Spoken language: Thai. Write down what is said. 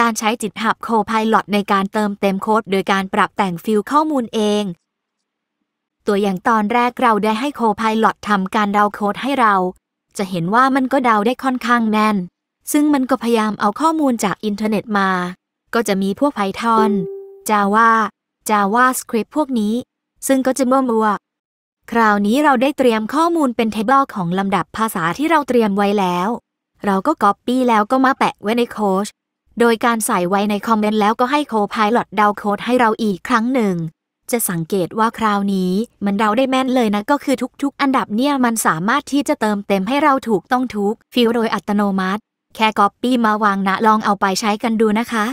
การใช้จิตหับโคพายลอดในการเติมเต็มโค้ด โดยการปรับแต่งฟิลข้อมูลเอง ตัวอย่างตอนแรกเราได้ให้โคพายลอดทำการเดาโค้ดให้เรา จะเห็นว่ามันก็เดาได้ค่อนข้างแน่น ซึ่งมันก็พยายามเอาข้อมูลจากอินเทอร์เน็ตมา ก็จะมีพวกไพทอนจาวาจาวาสคริปต์พวกนี้ ซึ่งก็จะมั่วมัวคราวนี้เราได้เตรียมข้อมูลเป็นเทเบิลของลำดับภาษาที่เราเตรียมไว้แล้ว เราก็ก๊อปปี้แล้วก็มาแปะไว้ในโค้ชโดยการใส่ไว้ในคอมเมนต์แล้วก็ให้โคพายลอตเดาโค้ดให้เราอีกครั้งหนึ่ง จะสังเกตว่าคราวนี้ มันเราได้แม่นเลยนะ ก็คือทุกๆอันดับเนี่ยมันสามารถที่จะเติมเต็มให้เราถูกต้องทุก ฟิลโดยอัตโนมัติ แค่ก๊อปปี้มาวางนะ ลองเอาไปใช้กันดูนะคะ